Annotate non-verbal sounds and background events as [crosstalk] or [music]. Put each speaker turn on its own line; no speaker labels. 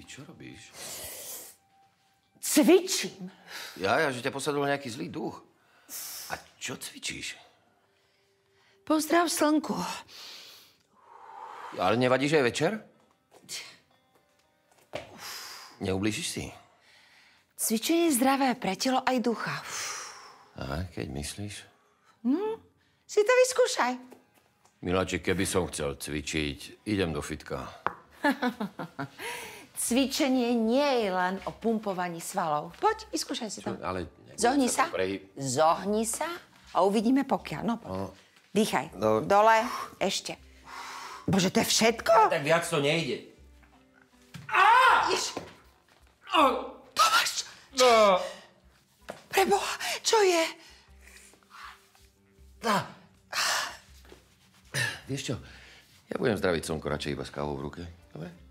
Ty čo robíš?
Cvičím.
Ja, ja, že ťa posadol nejaký zlý duch. A čo cvičíš?
Pozdrav slnku.
Ale nevadí, že je večer? Neublížiš si?
Cvičenie je zdravé pre telo aj ducha.
A keď myslíš?
No, si to vyskúšaj.
Miláček, keby som chcel cvičiť, idem do fitka.
[laughs] cvičenie nie je len o pumpovaní svalov. Poď, vyskúšaj si to. Čo, ale Zohni sa. Prehyb... Zohni sa a uvidíme pokiaľ. No, poď. No. Dýchaj. No. Dole, ešte. Bože,
to je všetko? Tak viac to nejde.
Jež...
Tomáš, No. Preboha, čo je?
Tá.
Vieš čo, ja budem zdraviť slnko radšej iba s kávou v ruke.
Dobre?